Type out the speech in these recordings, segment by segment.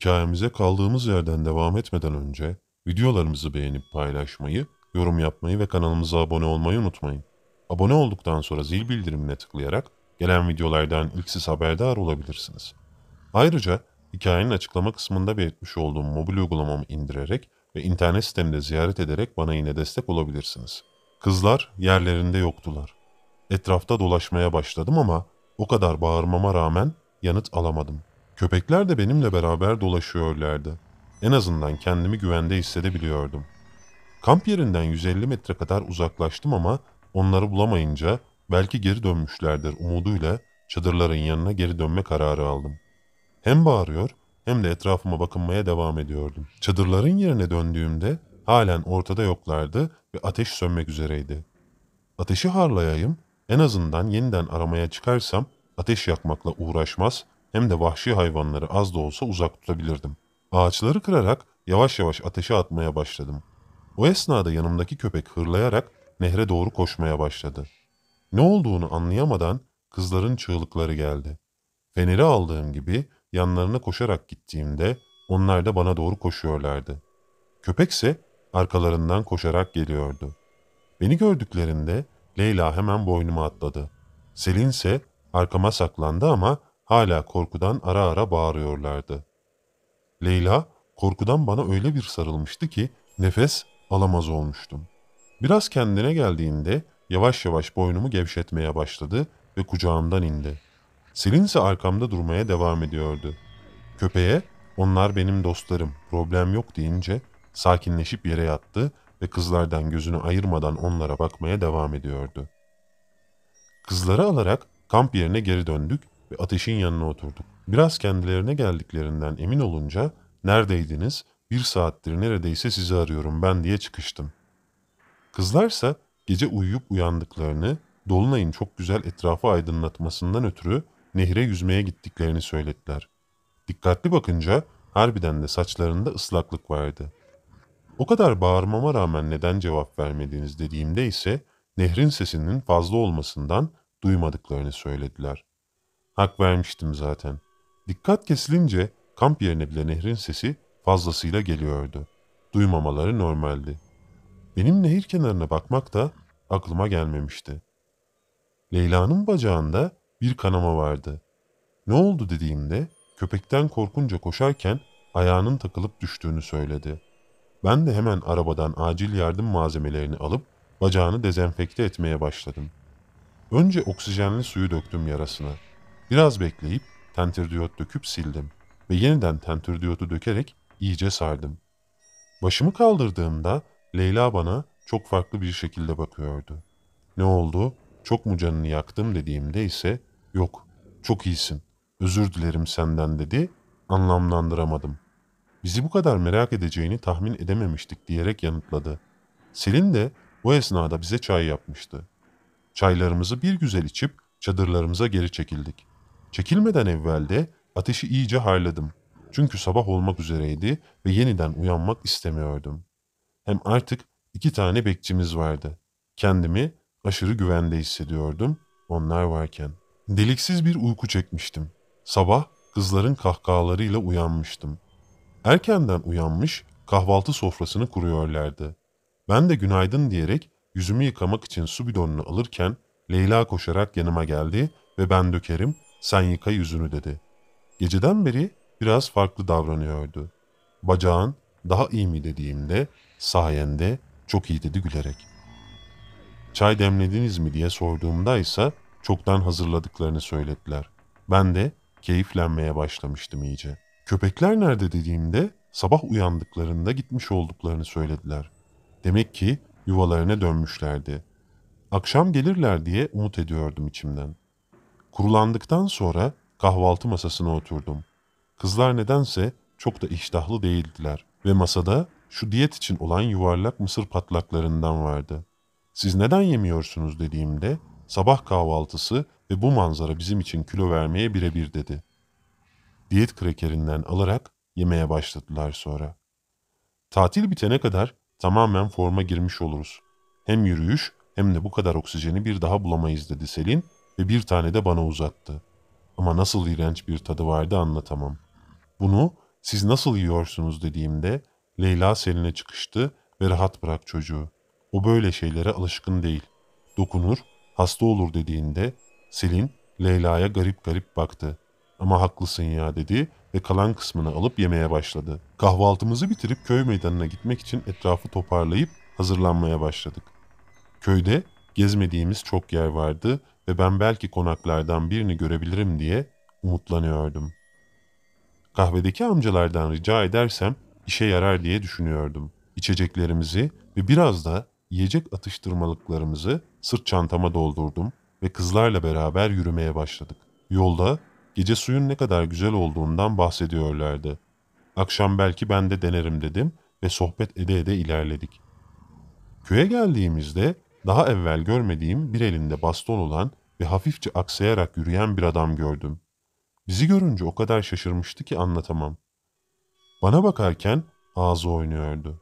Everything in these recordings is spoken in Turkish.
Hikayemize kaldığımız yerden devam etmeden önce videolarımızı beğenip paylaşmayı, yorum yapmayı ve kanalımıza abone olmayı unutmayın. Abone olduktan sonra zil bildirimine tıklayarak gelen videolardan ilk siz haberdar olabilirsiniz. Ayrıca hikayenin açıklama kısmında belirtmiş olduğum mobil uygulamamı indirerek ve internet sitemde ziyaret ederek bana yine destek olabilirsiniz. Kızlar yerlerinde yoktular. Etrafta dolaşmaya başladım ama o kadar bağırmama rağmen yanıt alamadım. Köpekler de benimle beraber dolaşıyorlardı. En azından kendimi güvende hissedebiliyordum. Kamp yerinden 150 metre kadar uzaklaştım ama onları bulamayınca belki geri dönmüşlerdir umuduyla çadırların yanına geri dönme kararı aldım. Hem bağırıyor hem de etrafıma bakınmaya devam ediyordum. Çadırların yerine döndüğümde halen ortada yoklardı ve ateş sönmek üzereydi. Ateşi harlayayım, en azından yeniden aramaya çıkarsam ateş yakmakla uğraşmaz hem de vahşi hayvanları az da olsa uzak tutabilirdim. Ağaçları kırarak yavaş yavaş ateşe atmaya başladım. O esnada yanımdaki köpek hırlayarak nehre doğru koşmaya başladı. Ne olduğunu anlayamadan kızların çığlıkları geldi. Feneri aldığım gibi yanlarına koşarak gittiğimde onlar da bana doğru koşuyorlardı. Köpekse arkalarından koşarak geliyordu. Beni gördüklerinde Leyla hemen boynuma atladı. Selin ise arkama saklandı ama Hala korkudan ara ara bağırıyorlardı. Leyla korkudan bana öyle bir sarılmıştı ki nefes alamaz olmuştum. Biraz kendine geldiğinde yavaş yavaş boynumu gevşetmeye başladı ve kucağımdan indi. Selin ise arkamda durmaya devam ediyordu. Köpeğe onlar benim dostlarım problem yok deyince sakinleşip yere yattı ve kızlardan gözünü ayırmadan onlara bakmaya devam ediyordu. Kızları alarak kamp yerine geri döndük ve ateşin yanına oturduk. Biraz kendilerine geldiklerinden emin olunca neredeydiniz, bir saattir neredeyse sizi arıyorum ben diye çıkıştım. Kızlarsa gece uyuyup uyandıklarını, Dolunay'ın çok güzel etrafı aydınlatmasından ötürü nehre yüzmeye gittiklerini söylediler. Dikkatli bakınca harbiden de saçlarında ıslaklık vardı. O kadar bağırmama rağmen neden cevap vermediniz dediğimde ise nehrin sesinin fazla olmasından duymadıklarını söylediler. Hak vermiştim zaten. Dikkat kesilince kamp yerine bile nehrin sesi fazlasıyla geliyordu. Duymamaları normaldi. Benim nehir kenarına bakmak da aklıma gelmemişti. Leyla'nın bacağında bir kanama vardı. Ne oldu dediğimde köpekten korkunca koşarken ayağının takılıp düştüğünü söyledi. Ben de hemen arabadan acil yardım malzemelerini alıp bacağını dezenfekte etmeye başladım. Önce oksijenli suyu döktüm yarasına. Biraz bekleyip tentürdiyot döküp sildim ve yeniden tentürdiyotu dökerek iyice sardım. Başımı kaldırdığımda Leyla bana çok farklı bir şekilde bakıyordu. Ne oldu? Çok mu canını yaktım dediğimde ise yok çok iyisin özür dilerim senden dedi anlamlandıramadım. Bizi bu kadar merak edeceğini tahmin edememiştik diyerek yanıtladı. Selin de bu esnada bize çay yapmıştı. Çaylarımızı bir güzel içip çadırlarımıza geri çekildik. Çekilmeden evvelde ateşi iyice harladım. Çünkü sabah olmak üzereydi ve yeniden uyanmak istemiyordum. Hem artık iki tane bekçimiz vardı. Kendimi aşırı güvende hissediyordum onlar varken. Deliksiz bir uyku çekmiştim. Sabah kızların kahkahalarıyla uyanmıştım. Erkenden uyanmış kahvaltı sofrasını kuruyorlardı. Ben de günaydın diyerek yüzümü yıkamak için su bidonunu alırken Leyla koşarak yanıma geldi ve ben dökerim sen yıka yüzünü dedi. Geceden beri biraz farklı davranıyordu. Bacağın daha iyi mi dediğimde sayende çok iyi dedi gülerek. Çay demlediniz mi diye sorduğumda ise çoktan hazırladıklarını söylediler. Ben de keyiflenmeye başlamıştım iyice. Köpekler nerede dediğimde sabah uyandıklarında gitmiş olduklarını söylediler. Demek ki yuvalarına dönmüşlerdi. Akşam gelirler diye umut ediyordum içimden.'' Kurulandıktan sonra kahvaltı masasına oturdum. Kızlar nedense çok da iştahlı değildiler ve masada şu diyet için olan yuvarlak mısır patlaklarından vardı. Siz neden yemiyorsunuz dediğimde sabah kahvaltısı ve bu manzara bizim için kilo vermeye birebir dedi. Diyet krekerinden alarak yemeye başladılar sonra. Tatil bitene kadar tamamen forma girmiş oluruz. Hem yürüyüş hem de bu kadar oksijeni bir daha bulamayız dedi Selin ve bir tane de bana uzattı. Ama nasıl iğrenç bir tadı vardı anlatamam. Bunu siz nasıl yiyorsunuz dediğimde Leyla Selin'e çıkıştı ve rahat bırak çocuğu. O böyle şeylere alışkın değil. Dokunur, hasta olur dediğinde Selin Leyla'ya garip garip baktı. Ama haklısın ya dedi ve kalan kısmını alıp yemeye başladı. Kahvaltımızı bitirip köy meydanına gitmek için etrafı toparlayıp hazırlanmaya başladık. Köyde gezmediğimiz çok yer vardı ve ben belki konaklardan birini görebilirim diye umutlanıyordum. Kahvedeki amcalardan rica edersem işe yarar diye düşünüyordum. İçeceklerimizi ve biraz da yiyecek atıştırmalıklarımızı sırt çantama doldurdum ve kızlarla beraber yürümeye başladık. Yolda gece suyun ne kadar güzel olduğundan bahsediyorlardı. Akşam belki ben de denerim dedim ve sohbet ede ede ilerledik. Köye geldiğimizde daha evvel görmediğim bir elinde baston olan ve hafifçe aksayarak yürüyen bir adam gördüm. Bizi görünce o kadar şaşırmıştı ki anlatamam. Bana bakarken ağzı oynuyordu.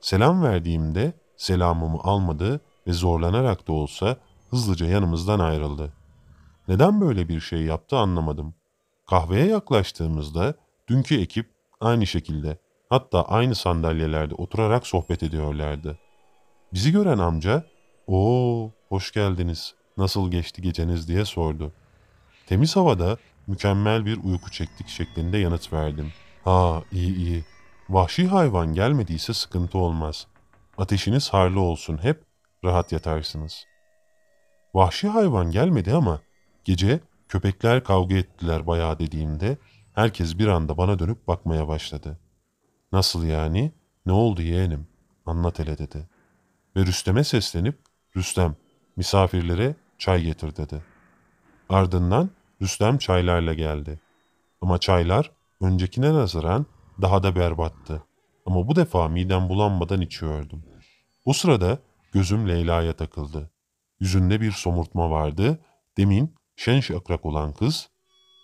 Selam verdiğimde selamımı almadı ve zorlanarak da olsa hızlıca yanımızdan ayrıldı. Neden böyle bir şey yaptı anlamadım. Kahveye yaklaştığımızda dünkü ekip aynı şekilde hatta aynı sandalyelerde oturarak sohbet ediyorlardı. Bizi gören amca ''Oo, hoş geldiniz. Nasıl geçti geceniz?'' diye sordu. Temiz havada mükemmel bir uyku çektik şeklinde yanıt verdim. ''Ha, iyi iyi. Vahşi hayvan gelmediyse sıkıntı olmaz. Ateşiniz harlı olsun hep, rahat yatarsınız.'' Vahşi hayvan gelmedi ama gece köpekler kavga ettiler bayağı dediğimde herkes bir anda bana dönüp bakmaya başladı. ''Nasıl yani? Ne oldu yeğenim? Anlat hele.'' dedi. Ve Rüstem'e seslenip Rüstem, misafirlere çay getir dedi. Ardından Rüstem çaylarla geldi. Ama çaylar öncekine nazaran daha da berbattı. Ama bu defa midem bulanmadan içiyordum. O sırada gözüm Leyla'ya takıldı. Yüzünde bir somurtma vardı. Demin şen şakrak olan kız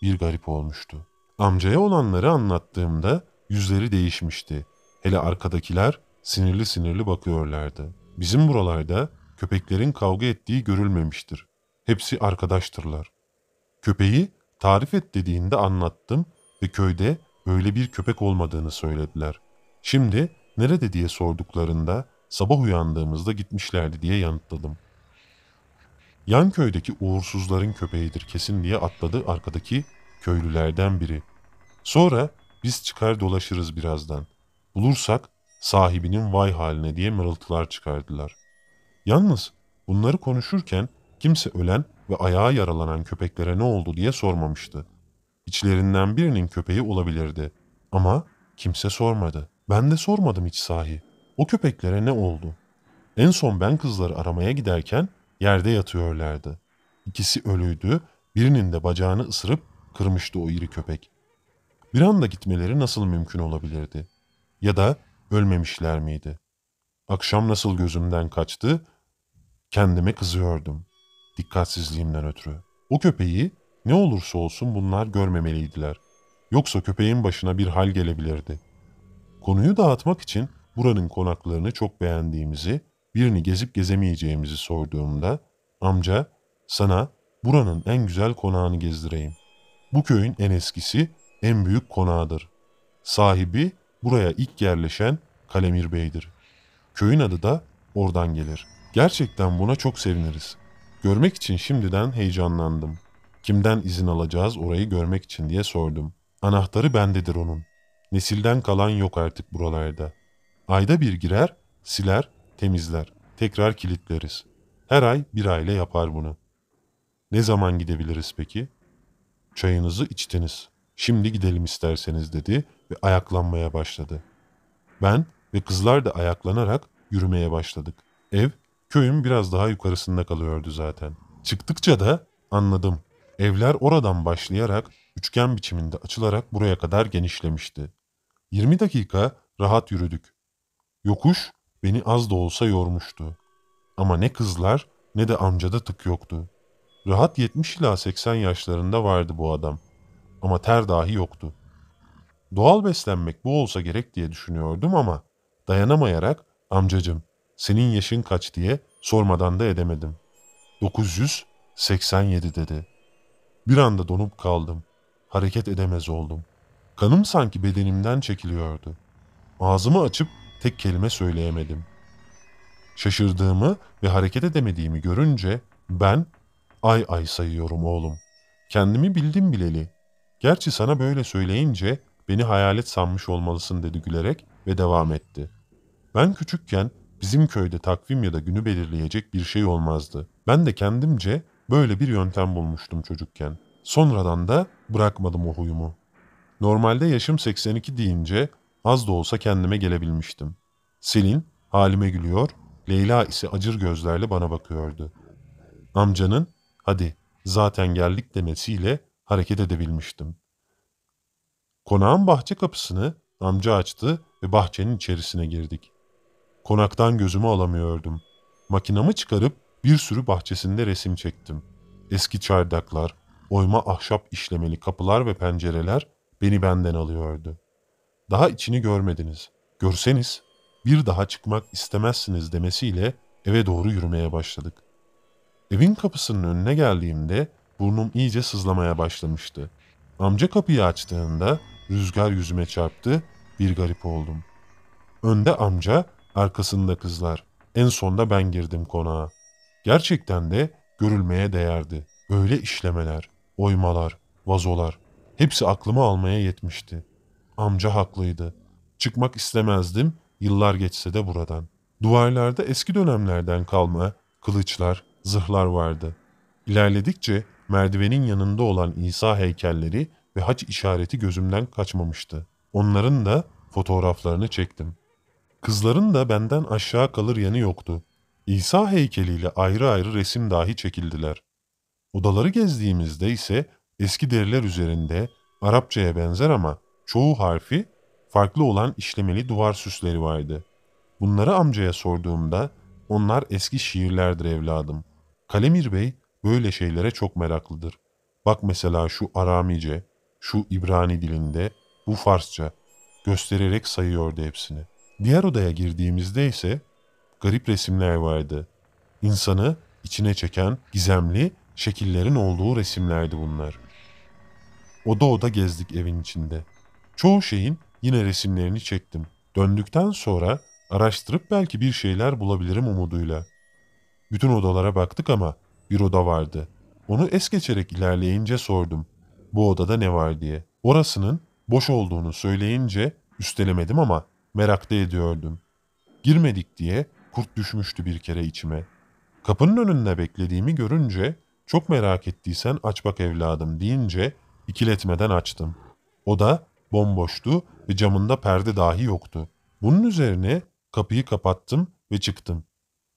bir garip olmuştu. Amcaya olanları anlattığımda yüzleri değişmişti. Hele arkadakiler sinirli sinirli bakıyorlardı. Bizim buralarda köpeklerin kavga ettiği görülmemiştir. Hepsi arkadaştırlar. Köpeği tarif et dediğinde anlattım ve köyde öyle bir köpek olmadığını söylediler. Şimdi nerede diye sorduklarında sabah uyandığımızda gitmişlerdi diye yanıtladım. Yan köydeki uğursuzların köpeğidir kesin diye atladı arkadaki köylülerden biri. Sonra biz çıkar dolaşırız birazdan. Bulursak sahibinin vay haline diye mırıltılar çıkardılar. Yalnız bunları konuşurken kimse ölen ve ayağı yaralanan köpeklere ne oldu diye sormamıştı. İçlerinden birinin köpeği olabilirdi ama kimse sormadı. Ben de sormadım hiç sahi. O köpeklere ne oldu? En son ben kızları aramaya giderken yerde yatıyorlardı. İkisi ölüydü, birinin de bacağını ısırıp kırmıştı o iri köpek. Bir anda gitmeleri nasıl mümkün olabilirdi? Ya da ölmemişler miydi?'' Akşam nasıl gözümden kaçtı? Kendime kızıyordum. Dikkatsizliğimden ötürü. O köpeği ne olursa olsun bunlar görmemeliydiler. Yoksa köpeğin başına bir hal gelebilirdi. Konuyu dağıtmak için buranın konaklarını çok beğendiğimizi, birini gezip gezemeyeceğimizi sorduğumda amca sana buranın en güzel konağını gezdireyim. Bu köyün en eskisi, en büyük konağıdır. Sahibi buraya ilk yerleşen Kalemir Bey'dir. Köyün adı da oradan gelir. Gerçekten buna çok seviniriz. Görmek için şimdiden heyecanlandım. Kimden izin alacağız orayı görmek için diye sordum. Anahtarı bendedir onun. Nesilden kalan yok artık buralarda. Ayda bir girer, siler, temizler. Tekrar kilitleriz. Her ay bir aile yapar bunu. Ne zaman gidebiliriz peki? Çayınızı içtiniz. Şimdi gidelim isterseniz dedi ve ayaklanmaya başladı. Ben ve kızlar da ayaklanarak yürümeye başladık. Ev köyün biraz daha yukarısında kalıyordu zaten. Çıktıkça da anladım. Evler oradan başlayarak üçgen biçiminde açılarak buraya kadar genişlemişti. 20 dakika rahat yürüdük. Yokuş beni az da olsa yormuştu. Ama ne kızlar ne de amcada tık yoktu. Rahat 70 ila 80 yaşlarında vardı bu adam. Ama ter dahi yoktu. Doğal beslenmek bu olsa gerek diye düşünüyordum ama Dayanamayarak amcacım senin yaşın kaç diye sormadan da edemedim. 987 dedi. Bir anda donup kaldım. Hareket edemez oldum. Kanım sanki bedenimden çekiliyordu. Ağzımı açıp tek kelime söyleyemedim. Şaşırdığımı ve hareket edemediğimi görünce ben ay ay sayıyorum oğlum. Kendimi bildim bileli. Gerçi sana böyle söyleyince beni hayalet sanmış olmalısın dedi gülerek ve devam etti.'' Ben küçükken bizim köyde takvim ya da günü belirleyecek bir şey olmazdı. Ben de kendimce böyle bir yöntem bulmuştum çocukken. Sonradan da bırakmadım o huyumu. Normalde yaşım 82 deyince az da olsa kendime gelebilmiştim. Selin halime gülüyor, Leyla ise acır gözlerle bana bakıyordu. Amcanın hadi zaten geldik demesiyle hareket edebilmiştim. Konağın bahçe kapısını amca açtı ve bahçenin içerisine girdik. Konaktan gözümü alamıyordum. Makinamı çıkarıp bir sürü bahçesinde resim çektim. Eski çardaklar, oyma ahşap işlemeli kapılar ve pencereler beni benden alıyordu. Daha içini görmediniz. Görseniz bir daha çıkmak istemezsiniz demesiyle eve doğru yürümeye başladık. Evin kapısının önüne geldiğimde burnum iyice sızlamaya başlamıştı. Amca kapıyı açtığında rüzgar yüzüme çarptı, bir garip oldum. Önde amca Arkasında kızlar. En sonda ben girdim konağa. Gerçekten de görülmeye değerdi. Öyle işlemeler, oymalar, vazolar. Hepsi aklımı almaya yetmişti. Amca haklıydı. Çıkmak istemezdim yıllar geçse de buradan. Duvarlarda eski dönemlerden kalma kılıçlar, zırhlar vardı. İlerledikçe merdivenin yanında olan İsa heykelleri ve haç işareti gözümden kaçmamıştı. Onların da fotoğraflarını çektim. Kızların da benden aşağı kalır yanı yoktu. İsa heykeliyle ayrı ayrı resim dahi çekildiler. Odaları gezdiğimizde ise eski deriler üzerinde Arapçaya benzer ama çoğu harfi farklı olan işlemeli duvar süsleri vardı. Bunları amcaya sorduğumda onlar eski şiirlerdir evladım. Kalemir Bey böyle şeylere çok meraklıdır. Bak mesela şu Aramice, şu İbrani dilinde, bu Farsça göstererek sayıyordu hepsini.'' Diğer odaya girdiğimizde ise garip resimler vardı. İnsanı içine çeken gizemli şekillerin olduğu resimlerdi bunlar. Oda oda gezdik evin içinde. Çoğu şeyin yine resimlerini çektim. Döndükten sonra araştırıp belki bir şeyler bulabilirim umuduyla. Bütün odalara baktık ama bir oda vardı. Onu es geçerek ilerleyince sordum. Bu odada ne var diye. Orasının boş olduğunu söyleyince üstelemedim ama Merakta ediyordum. Girmedik diye kurt düşmüştü bir kere içime. Kapının önünde beklediğimi görünce çok merak ettiysen aç bak evladım deyince ikiletmeden açtım. O da bomboştu ve camında perde dahi yoktu. Bunun üzerine kapıyı kapattım ve çıktım.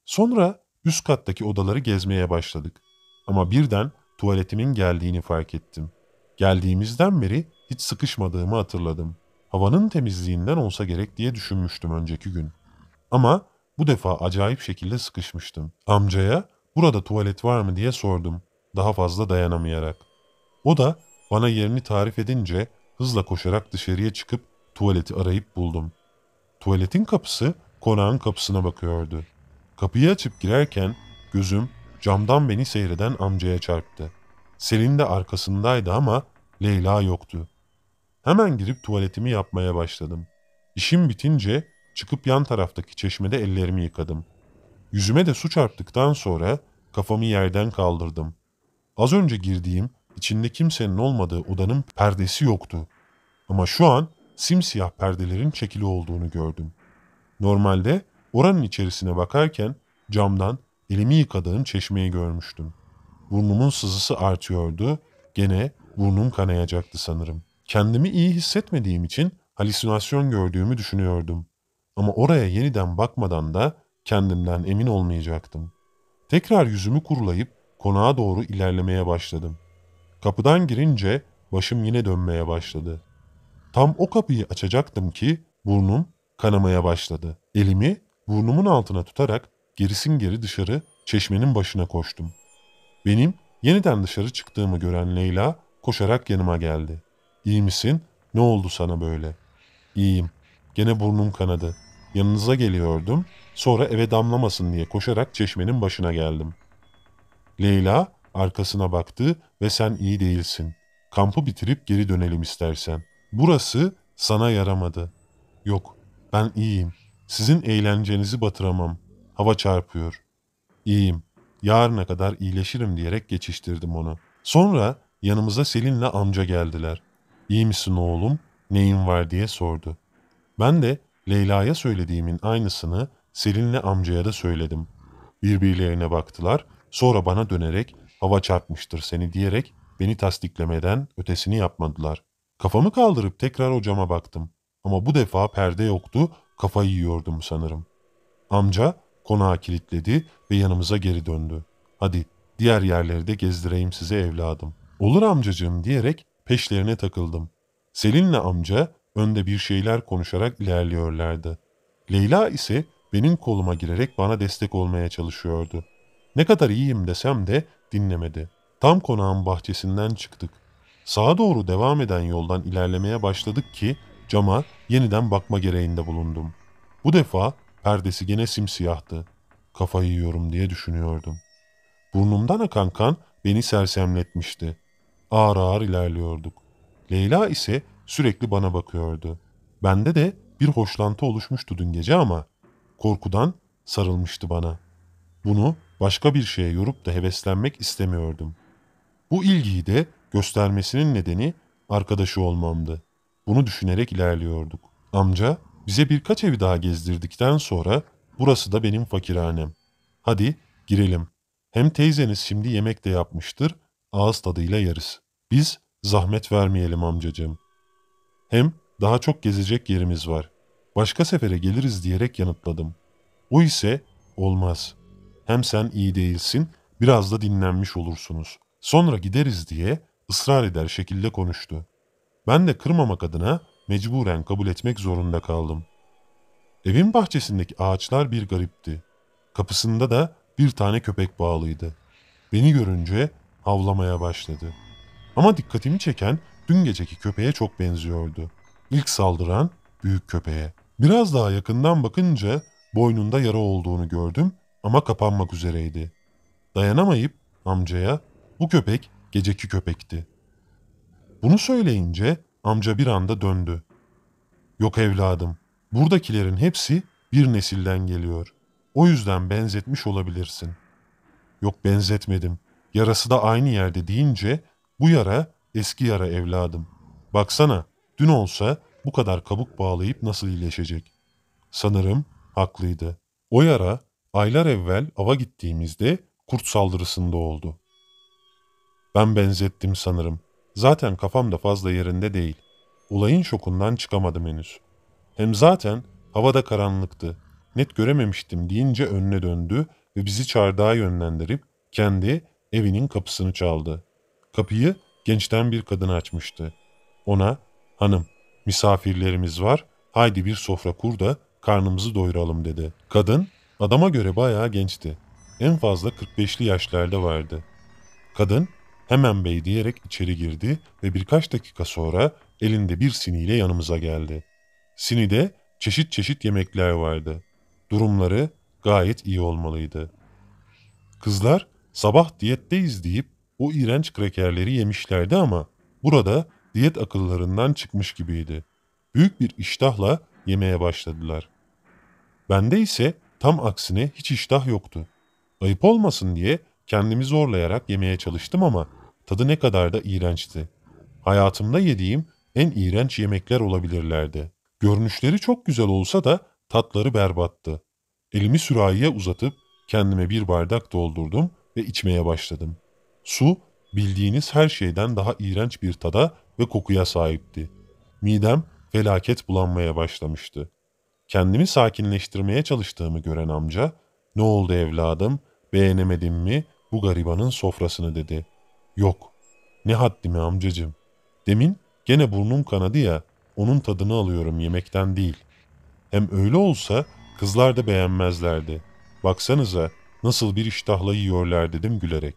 Sonra üst kattaki odaları gezmeye başladık. Ama birden tuvaletimin geldiğini fark ettim. Geldiğimizden beri hiç sıkışmadığımı hatırladım havanın temizliğinden olsa gerek diye düşünmüştüm önceki gün. Ama bu defa acayip şekilde sıkışmıştım. Amcaya burada tuvalet var mı diye sordum daha fazla dayanamayarak. O da bana yerini tarif edince hızla koşarak dışarıya çıkıp tuvaleti arayıp buldum. Tuvaletin kapısı konağın kapısına bakıyordu. Kapıyı açıp girerken gözüm camdan beni seyreden amcaya çarptı. Selin de arkasındaydı ama Leyla yoktu. Hemen girip tuvaletimi yapmaya başladım. İşim bitince çıkıp yan taraftaki çeşmede ellerimi yıkadım. Yüzüme de su çarptıktan sonra kafamı yerden kaldırdım. Az önce girdiğim, içinde kimsenin olmadığı odanın perdesi yoktu. Ama şu an simsiyah perdelerin çekili olduğunu gördüm. Normalde oranın içerisine bakarken camdan elimi yıkadığım çeşmeyi görmüştüm. Burnumun sızısı artıyordu, gene burnum kanayacaktı sanırım.'' Kendimi iyi hissetmediğim için halüsinasyon gördüğümü düşünüyordum. Ama oraya yeniden bakmadan da kendimden emin olmayacaktım. Tekrar yüzümü kurulayıp konağa doğru ilerlemeye başladım. Kapıdan girince başım yine dönmeye başladı. Tam o kapıyı açacaktım ki burnum kanamaya başladı. Elimi burnumun altına tutarak gerisin geri dışarı çeşmenin başına koştum. Benim yeniden dışarı çıktığımı gören Leyla koşarak yanıma geldi. İyi misin? Ne oldu sana böyle? İyiyim. Gene burnum kanadı. Yanınıza geliyordum. Sonra eve damlamasın diye koşarak çeşmenin başına geldim. Leyla arkasına baktı ve sen iyi değilsin. Kampı bitirip geri dönelim istersen. Burası sana yaramadı. Yok, ben iyiyim. Sizin eğlencenizi batıramam. Hava çarpıyor. İyiyim. Yarına kadar iyileşirim diyerek geçiştirdim onu. Sonra yanımıza Selin'le amca geldiler. ''İyi misin oğlum, neyin var?'' diye sordu. Ben de Leyla'ya söylediğimin aynısını Selin'le amcaya da söyledim. Birbirlerine baktılar, sonra bana dönerek ''Hava çarpmıştır seni'' diyerek beni tasdiklemeden ötesini yapmadılar. Kafamı kaldırıp tekrar hocama baktım. Ama bu defa perde yoktu, kafayı yiyordum sanırım. Amca konağı kilitledi ve yanımıza geri döndü. ''Hadi diğer yerleri de gezdireyim size evladım. Olur amcacığım diyerek Peşlerine takıldım. Selin'le amca önde bir şeyler konuşarak ilerliyorlardı. Leyla ise benim koluma girerek bana destek olmaya çalışıyordu. Ne kadar iyiyim desem de dinlemedi. Tam konağın bahçesinden çıktık. Sağa doğru devam eden yoldan ilerlemeye başladık ki cama yeniden bakma gereğinde bulundum. Bu defa perdesi gene simsiyahtı. Kafayı yiyorum diye düşünüyordum. Burnumdan akan kan beni sersemletmişti ağır ağır ilerliyorduk. Leyla ise sürekli bana bakıyordu. Bende de bir hoşlantı oluşmuştu dün gece ama korkudan sarılmıştı bana. Bunu başka bir şeye yorup da heveslenmek istemiyordum. Bu ilgiyi de göstermesinin nedeni arkadaşı olmamdı. Bunu düşünerek ilerliyorduk. Amca bize birkaç evi daha gezdirdikten sonra burası da benim fakirhanem. Hadi girelim. Hem teyzeniz şimdi yemek de yapmıştır ağız tadıyla yeriz. Biz zahmet vermeyelim amcacığım. Hem daha çok gezecek yerimiz var. Başka sefere geliriz diyerek yanıtladım. O ise olmaz. Hem sen iyi değilsin, biraz da dinlenmiş olursunuz. Sonra gideriz diye ısrar eder şekilde konuştu. Ben de kırmamak adına mecburen kabul etmek zorunda kaldım. Evin bahçesindeki ağaçlar bir garipti. Kapısında da bir tane köpek bağlıydı. Beni görünce Havlamaya başladı. Ama dikkatimi çeken dün geceki köpeğe çok benziyordu. İlk saldıran büyük köpeğe. Biraz daha yakından bakınca boynunda yara olduğunu gördüm ama kapanmak üzereydi. Dayanamayıp amcaya bu köpek geceki köpekti. Bunu söyleyince amca bir anda döndü. Yok evladım, buradakilerin hepsi bir nesilden geliyor. O yüzden benzetmiş olabilirsin. Yok benzetmedim. Yarası da aynı yerde deyince bu yara eski yara evladım. Baksana dün olsa bu kadar kabuk bağlayıp nasıl iyileşecek? Sanırım haklıydı. O yara aylar evvel ava gittiğimizde kurt saldırısında oldu. Ben benzettim sanırım. Zaten kafam da fazla yerinde değil. Olayın şokundan çıkamadım henüz. Hem zaten havada karanlıktı. Net görememiştim deyince önüne döndü ve bizi çardağa yönlendirip kendi evinin kapısını çaldı. Kapıyı gençten bir kadın açmıştı. Ona, hanım misafirlerimiz var, haydi bir sofra kur da karnımızı doyuralım dedi. Kadın, adama göre bayağı gençti. En fazla 45'li yaşlarda vardı. Kadın, hemen bey diyerek içeri girdi ve birkaç dakika sonra elinde bir siniyle yanımıza geldi. Sinide çeşit çeşit yemekler vardı. Durumları gayet iyi olmalıydı. Kızlar Sabah diyetteyiz deyip o iğrenç krekerleri yemişlerdi ama burada diyet akıllarından çıkmış gibiydi. Büyük bir iştahla yemeye başladılar. Bende ise tam aksine hiç iştah yoktu. Ayıp olmasın diye kendimi zorlayarak yemeye çalıştım ama tadı ne kadar da iğrençti. Hayatımda yediğim en iğrenç yemekler olabilirlerdi. Görünüşleri çok güzel olsa da tatları berbattı. Elimi sürahiye uzatıp kendime bir bardak doldurdum ve içmeye başladım. Su bildiğiniz her şeyden daha iğrenç bir tada ve kokuya sahipti. Midem felaket bulanmaya başlamıştı. Kendimi sakinleştirmeye çalıştığımı gören amca, ''Ne oldu evladım, beğenemedin mi bu garibanın sofrasını?'' dedi. ''Yok, ne haddimi amcacım. Demin gene burnum kanadı ya, onun tadını alıyorum yemekten değil. Hem öyle olsa kızlar da beğenmezlerdi. Baksanıza nasıl bir iştahla yiyorlar dedim gülerek.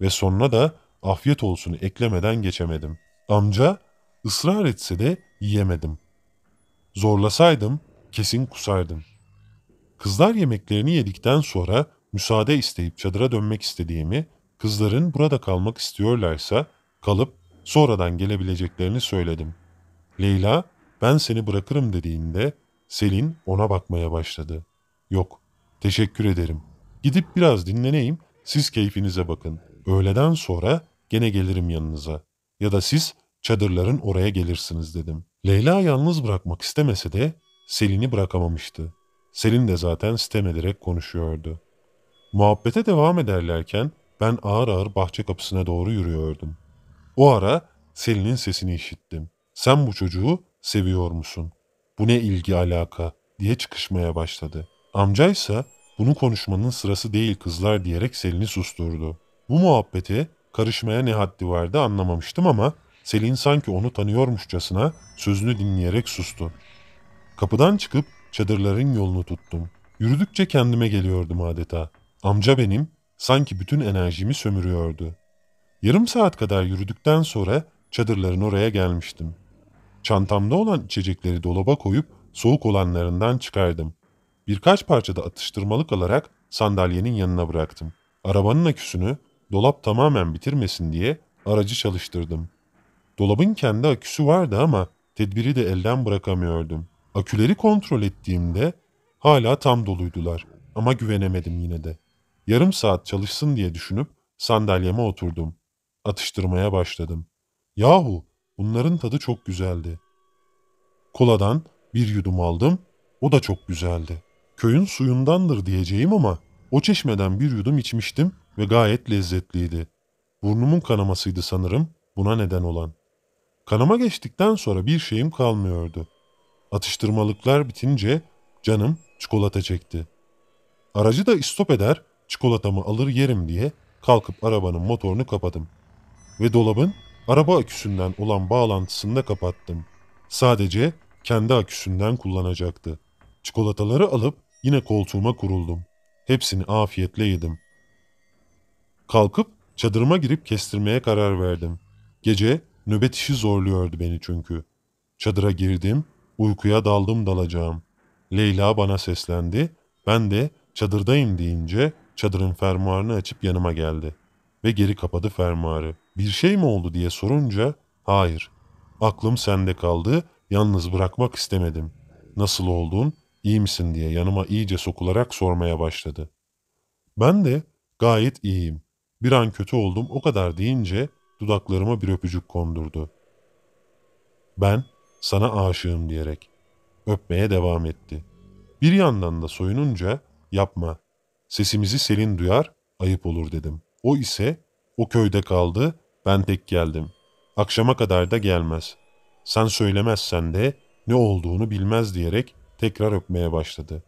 Ve sonuna da afiyet olsunu eklemeden geçemedim. Amca ısrar etse de yiyemedim. Zorlasaydım kesin kusardım. Kızlar yemeklerini yedikten sonra müsaade isteyip çadıra dönmek istediğimi, kızların burada kalmak istiyorlarsa kalıp sonradan gelebileceklerini söyledim. Leyla ben seni bırakırım dediğinde Selin ona bakmaya başladı. Yok, teşekkür ederim Gidip biraz dinleneyim, siz keyfinize bakın. Öğleden sonra gene gelirim yanınıza. Ya da siz çadırların oraya gelirsiniz dedim. Leyla yalnız bırakmak istemese de Selin'i bırakamamıştı. Selin de zaten sitem ederek konuşuyordu. Muhabbete devam ederlerken ben ağır ağır bahçe kapısına doğru yürüyordum. O ara Selin'in sesini işittim. Sen bu çocuğu seviyor musun? Bu ne ilgi alaka diye çıkışmaya başladı. Amcaysa bunu konuşmanın sırası değil kızlar diyerek Selin'i susturdu. Bu muhabbeti karışmaya ne haddi vardı anlamamıştım ama Selin sanki onu tanıyormuşçasına sözünü dinleyerek sustu. Kapıdan çıkıp çadırların yolunu tuttum. Yürüdükçe kendime geliyordum adeta. Amca benim sanki bütün enerjimi sömürüyordu. Yarım saat kadar yürüdükten sonra çadırların oraya gelmiştim. Çantamda olan içecekleri dolaba koyup soğuk olanlarından çıkardım. Birkaç parça da atıştırmalık alarak sandalyenin yanına bıraktım. Arabanın aküsünü dolap tamamen bitirmesin diye aracı çalıştırdım. Dolabın kendi aküsü vardı ama tedbiri de elden bırakamıyordum. Aküleri kontrol ettiğimde hala tam doluydular ama güvenemedim yine de. Yarım saat çalışsın diye düşünüp sandalyeme oturdum. Atıştırmaya başladım. Yahu bunların tadı çok güzeldi. Koladan bir yudum aldım, o da çok güzeldi köyün suyundandır diyeceğim ama o çeşmeden bir yudum içmiştim ve gayet lezzetliydi. Burnumun kanamasıydı sanırım buna neden olan. Kanama geçtikten sonra bir şeyim kalmıyordu. Atıştırmalıklar bitince canım çikolata çekti. Aracı da istop eder, çikolatamı alır yerim diye kalkıp arabanın motorunu kapadım. Ve dolabın araba aküsünden olan bağlantısını da kapattım. Sadece kendi aküsünden kullanacaktı. Çikolataları alıp Yine koltuğuma kuruldum. Hepsini afiyetle yedim. Kalkıp çadırıma girip kestirmeye karar verdim. Gece nöbet işi zorluyordu beni çünkü. Çadıra girdim, uykuya daldım dalacağım. Leyla bana seslendi, ben de çadırdayım deyince çadırın fermuarını açıp yanıma geldi. Ve geri kapadı fermuarı. Bir şey mi oldu diye sorunca hayır. Aklım sende kaldı, yalnız bırakmak istemedim. Nasıl oldun, iyi misin diye yanıma iyice sokularak sormaya başladı. Ben de gayet iyiyim. Bir an kötü oldum o kadar deyince dudaklarıma bir öpücük kondurdu. Ben sana aşığım diyerek öpmeye devam etti. Bir yandan da soyununca yapma. Sesimizi Selin duyar, ayıp olur dedim. O ise o köyde kaldı, ben tek geldim. Akşama kadar da gelmez. Sen söylemezsen de ne olduğunu bilmez diyerek tekrar öpmeye başladı.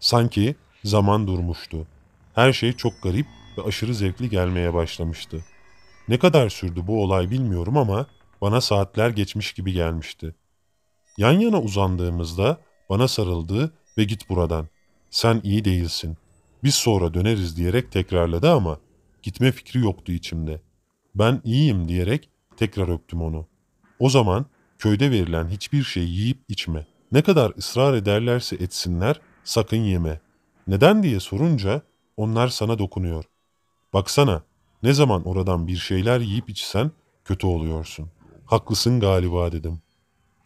Sanki zaman durmuştu. Her şey çok garip ve aşırı zevkli gelmeye başlamıştı. Ne kadar sürdü bu olay bilmiyorum ama bana saatler geçmiş gibi gelmişti. Yan yana uzandığımızda bana sarıldı ve git buradan. Sen iyi değilsin. Biz sonra döneriz diyerek tekrarladı ama gitme fikri yoktu içimde. Ben iyiyim diyerek tekrar öptüm onu. O zaman köyde verilen hiçbir şey yiyip içme. Ne kadar ısrar ederlerse etsinler sakın yeme. Neden diye sorunca onlar sana dokunuyor. Baksana ne zaman oradan bir şeyler yiyip içsen kötü oluyorsun. Haklısın galiba dedim.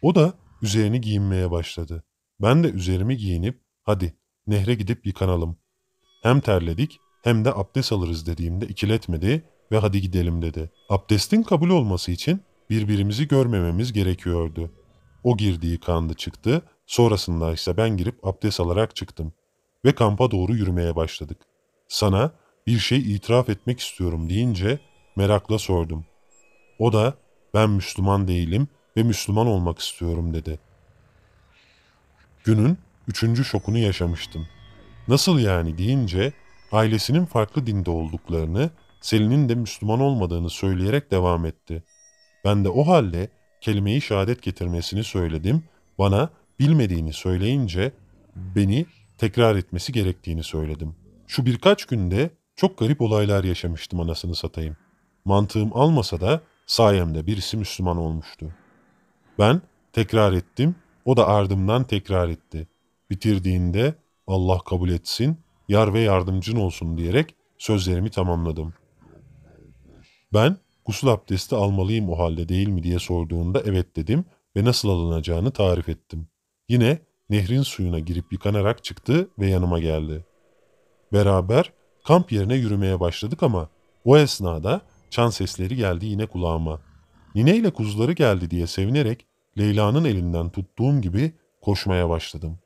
O da üzerini giyinmeye başladı. Ben de üzerimi giyinip hadi nehre gidip yıkanalım. Hem terledik hem de abdest alırız dediğimde ikiletmedi ve hadi gidelim dedi. Abdestin kabul olması için birbirimizi görmememiz gerekiyordu.'' O girdi yıkandı çıktı. Sonrasında ise ben girip abdest alarak çıktım. Ve kampa doğru yürümeye başladık. Sana bir şey itiraf etmek istiyorum deyince merakla sordum. O da ben Müslüman değilim ve Müslüman olmak istiyorum dedi. Günün üçüncü şokunu yaşamıştım. Nasıl yani deyince ailesinin farklı dinde olduklarını, Selin'in de Müslüman olmadığını söyleyerek devam etti. Ben de o halde kelimeyi şehadet getirmesini söyledim. Bana bilmediğini söyleyince beni tekrar etmesi gerektiğini söyledim. Şu birkaç günde çok garip olaylar yaşamıştım anasını satayım. Mantığım almasa da sayemde birisi Müslüman olmuştu. Ben tekrar ettim, o da ardımdan tekrar etti. Bitirdiğinde Allah kabul etsin, yar ve yardımcın olsun diyerek sözlerimi tamamladım. Ben Gusül abdesti almalıyım o halde değil mi diye sorduğunda evet dedim ve nasıl alınacağını tarif ettim. Yine nehrin suyuna girip yıkanarak çıktı ve yanıma geldi. Beraber kamp yerine yürümeye başladık ama o esnada çan sesleri geldi yine kulağıma. Nine ile kuzuları geldi diye sevinerek Leyla'nın elinden tuttuğum gibi koşmaya başladım.